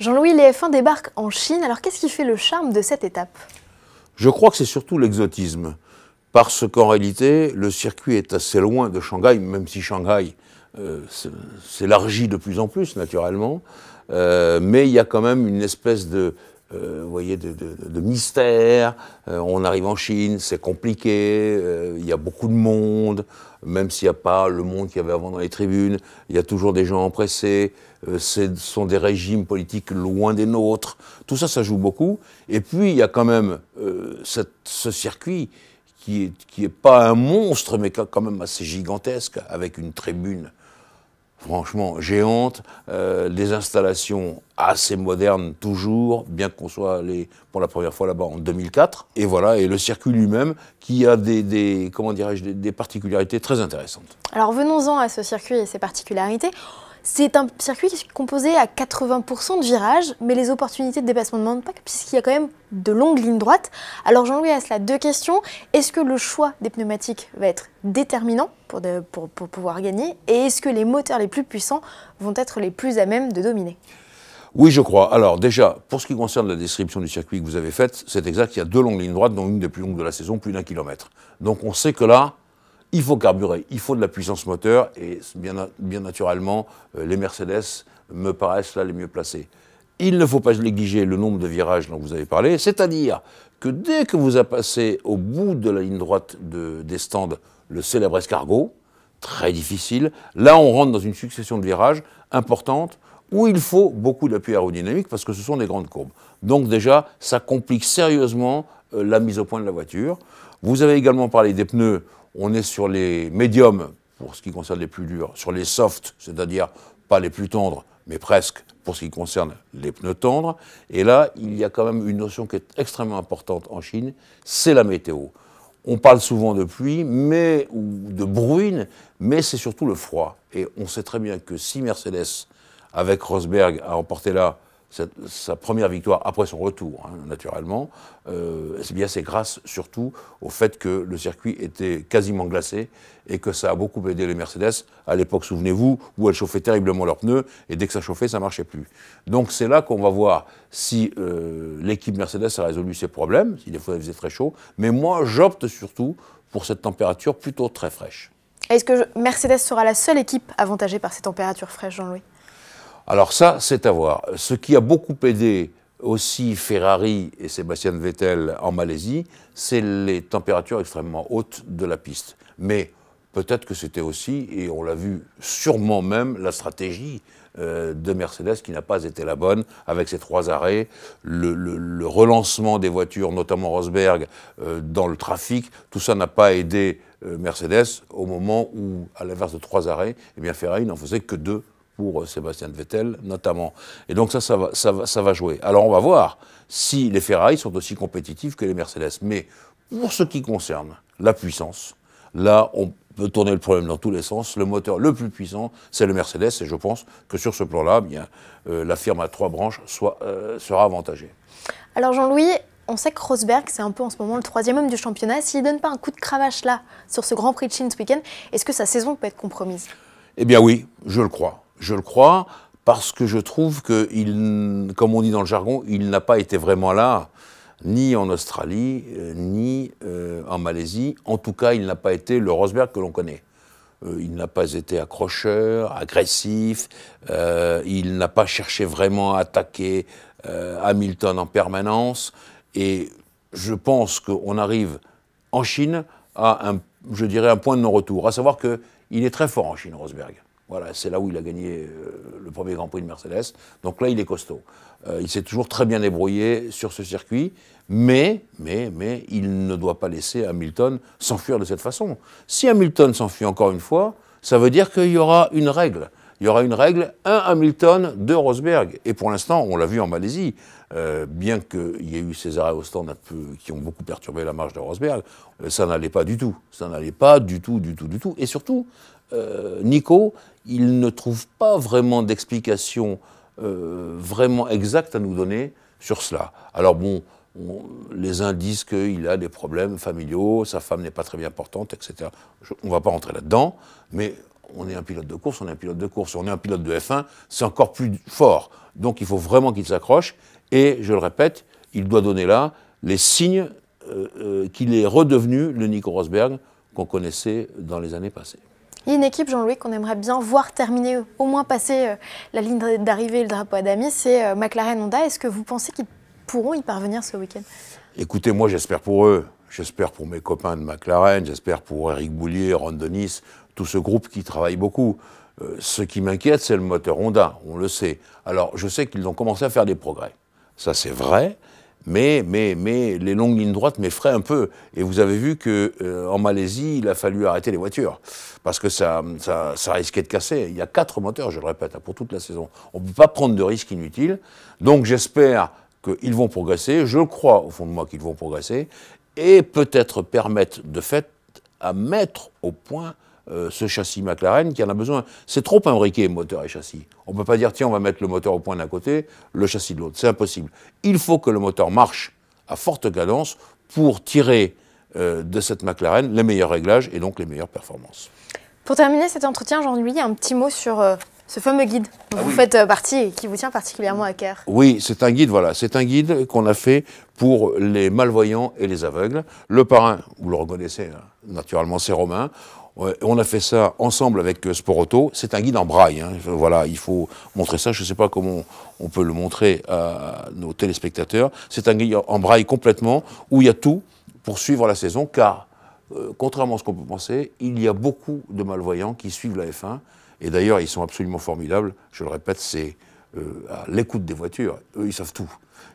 Jean-Louis, les F1 débarquent en Chine. Alors qu'est-ce qui fait le charme de cette étape Je crois que c'est surtout l'exotisme. Parce qu'en réalité, le circuit est assez loin de Shanghai, même si Shanghai euh, s'élargit de plus en plus, naturellement. Euh, mais il y a quand même une espèce de euh, vous voyez, de, de, mystère. Euh, on arrive en Chine, c'est compliqué, euh, il y a beaucoup de monde, même s'il n'y a pas le monde qu'il y avait avant dans les tribunes, il y a toujours des gens empressés, ce sont des régimes politiques loin des nôtres. Tout ça, ça joue beaucoup. Et puis, il y a quand même ce circuit qui n'est qui est pas un monstre, mais quand même assez gigantesque, avec une tribune Franchement, géante, euh, des installations assez modernes toujours, bien qu'on soit allé pour la première fois là-bas en 2004. Et voilà, et le circuit lui-même qui a des, comment des particularités très intéressantes. Alors venons-en à ce circuit et ses particularités. C'est un circuit qui est composé à 80% de virages, mais les opportunités de dépassement ne manquent pas, puisqu'il y a quand même de longues lignes droites. Alors Jean-Louis cela, deux questions. Est-ce que le choix des pneumatiques va être déterminant pour, pour, pour pouvoir gagner Et est-ce que les moteurs les plus puissants vont être les plus à même de dominer oui, je crois. Alors déjà, pour ce qui concerne la description du circuit que vous avez faite, c'est exact, il y a deux longues lignes droites, dont une des plus longues de la saison, plus d'un kilomètre. Donc on sait que là, il faut carburer, il faut de la puissance moteur, et bien, naturellement, euh, les Mercedes me paraissent là les mieux placés. Il ne faut pas négliger le nombre de virages dont vous avez parlé, c'est-à-dire que dès que vous avez passé au bout de la ligne droite des stands le célèbre escargot, très difficile, là on rentre dans une succession de virages importantes où il faut beaucoup d'appui aérodynamique parce que ce sont des grandes courbes. Donc déjà, ça complique sérieusement euh, la mise au point de la voiture. Vous avez également parlé des pneus on est sur les médiums, pour ce qui concerne les plus durs, sur les softs, c'est-à-dire pas les plus tendres, mais presque, pour ce qui concerne les pneus tendres. Et là, il y a quand même une notion qui est extrêmement importante en Chine, c'est la météo. On parle souvent de pluie, mais, ou de bruine, mais c'est surtout le froid. Et on sait très bien que si Mercedes, avec Rosberg, a emporté là sa première victoire après son retour, hein, naturellement, euh, bien c'est grâce surtout au fait que le circuit était quasiment glacé et que ça a beaucoup aidé les Mercedes à l'époque, souvenez-vous, où elles chauffaient terriblement leurs pneus et dès que ça chauffait, ça marchait plus. Donc c'est là qu'on va voir si euh, l'équipe Mercedes a résolu ses problèmes, si des fois elle faisait très chaud, mais moi j'opte surtout pour cette température plutôt très fraîche. Est-ce que Mercedes sera la seule équipe avantagée par ces températures fraîches, Jean-Louis alors ça, c'est à voir. Ce qui a beaucoup aidé aussi Ferrari et Sébastien Vettel en Malaisie, c'est les températures extrêmement hautes de la piste. Mais peut-être que c'était aussi, et on l'a vu sûrement même, la stratégie euh, de Mercedes qui n'a pas été la bonne avec ses trois arrêts, le, relancement des voitures, notamment Rosberg, euh, dans le trafic, tout ça n'a pas aidé euh, Mercedes au moment où, à l'inverse de trois arrêts, eh bien Ferrari n'en faisait que deux pour euh, Sébastien Vettel notamment. Et donc ça, ça va, ça va, jouer. Alors on va voir si les Ferrari sont aussi compétitifs que les Mercedes. Mais pour ce qui concerne la puissance, là, on peut tourner le problème dans tous les sens. Le moteur le plus puissant, c'est le Mercedes, et je pense que sur ce plan-là, eh bien, euh, la firme à trois branches soit, euh, sera avantagée. Alors Jean-Louis, on sait que Rosberg, c'est un peu en ce moment le troisième homme du championnat. S'il ne donne pas un coup de cravache là, sur ce Grand Prix de Chine ce week-end, est-ce que sa saison peut être compromise Eh bien oui, je le crois je le crois, parce que je trouve que, comme on dit dans le jargon, il n'a pas été vraiment là, ni en Australie, euh, ni euh, en Malaisie. En tout cas, il n'a pas été le Rosberg que l'on connaît. Euh, il n'a pas été accrocheur, agressif, il n'a pas cherché vraiment à attaquer Hamilton en permanence. Et je pense qu'on arrive en Chine à un, je dirais, un point de non-retour, à savoir qu'il est très fort en Chine, Rosberg. Voilà, c'est là où il a gagné euh, le premier Grand Prix de Mercedes. Donc là, il est costaud. Euh, il s'est toujours très bien débrouillé sur ce circuit, mais, mais, mais, il ne doit pas laisser Hamilton s'enfuir de cette façon. Si Hamilton s'enfuit encore une fois, ça veut dire qu'il y aura une règle. Il y aura une règle, un Hamilton, deux Rosberg. Et pour l'instant, on l'a vu en Malaisie, euh, bien qu'il y ait eu ces arrêts au stand qui ont beaucoup perturbé la marche de Rosberg, ça n'allait pas du tout. Ça n'allait pas du tout, du tout, du tout. Et surtout, Nico il ne trouve pas vraiment d'explication euh, vraiment exacte à nous donner sur cela. Alors bon, on, les disent qu'il a des problèmes familiaux, sa femme n'est pas très bien portante, etc. on ne va pas rentrer là-dedans, mais on est un pilote de course, on est un pilote de course, on est un pilote de F1, c'est encore plus fort. Donc il faut vraiment qu'il s'accroche, et je le répète, il doit donner là les signes euh, euh, qu'il est redevenu le Nico Rosberg qu'on connaissait dans les années passées. Il y a une équipe, Jean-Louis, qu'on aimerait bien voir terminer, au moins passer euh, la ligne d'arrivée le drapeau à Dami, c'est euh, McLaren Honda. Est-ce que vous pensez qu'ils pourront y parvenir ce week-end Écoutez, moi j'espère pour eux, j'espère pour mes copains de McLaren, j'espère pour Eric Boulier, Ron Dennis, tout ce groupe qui travaille beaucoup. Euh, ce qui m'inquiète, c'est le moteur Honda, on le sait. Alors je sais qu'ils ont commencé à faire des progrès, ça c'est vrai, mais, les longues lignes droites m'effraient un peu. Et vous avez vu que euh, en Malaisie, il a fallu arrêter les voitures parce que ça, ça, ça, risquait de casser. Il y a quatre moteurs, je le répète, hein, pour toute la saison. On ne peut pas prendre de risques inutiles. Donc j'espère qu'ils vont progresser. Je crois au fond de moi qu'ils vont progresser et peut-être permettre de fait à mettre au point euh, ce châssis McLaren qui en a besoin. C'est trop imbriqué, moteur et châssis. On ne peut pas dire, tiens, on va mettre le moteur au point d'un côté, le châssis de l'autre. C'est impossible. Il faut que le moteur marche à forte cadence pour tirer euh, de cette McLaren les meilleurs réglages et donc les meilleures performances. Pour terminer cet entretien, Jean-Louis, un petit mot sur euh, ce fameux guide dont ah vous faites partie et qui vous tient particulièrement à cœur. Oui, c'est un guide, voilà, c'est un guide qu'on a fait pour les malvoyants et les aveugles. Le parrain, vous le reconnaissez, hein, naturellement, c'est Romain on a fait ça ensemble avec euh, Auto. C'est un guide en braille. Hein. Voilà, il faut montrer ça. Je ne sais pas comment on peut le montrer à nos téléspectateurs. C'est un guide en braille complètement où il y a tout pour suivre la saison, car euh, contrairement à ce qu'on peut penser, il y a beaucoup de malvoyants qui suivent la F1. Et d'ailleurs, ils sont absolument formidables. Je le répète, c'est euh, à l'écoute des voitures. Eux, ils savent tout.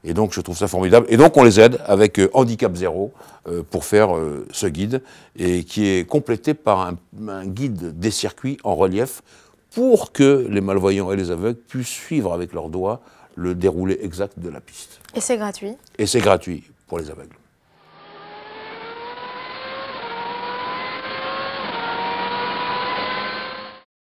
Et donc, je trouve ça formidable. Et donc, on les aide avec euh, Handicap Zéro euh, pour faire ce guide, et qui est complété par un, guide des circuits en relief pour que les malvoyants et les aveugles puissent suivre avec leurs doigts le déroulé exact de la piste. Et c'est gratuit Et c'est gratuit pour les aveugles.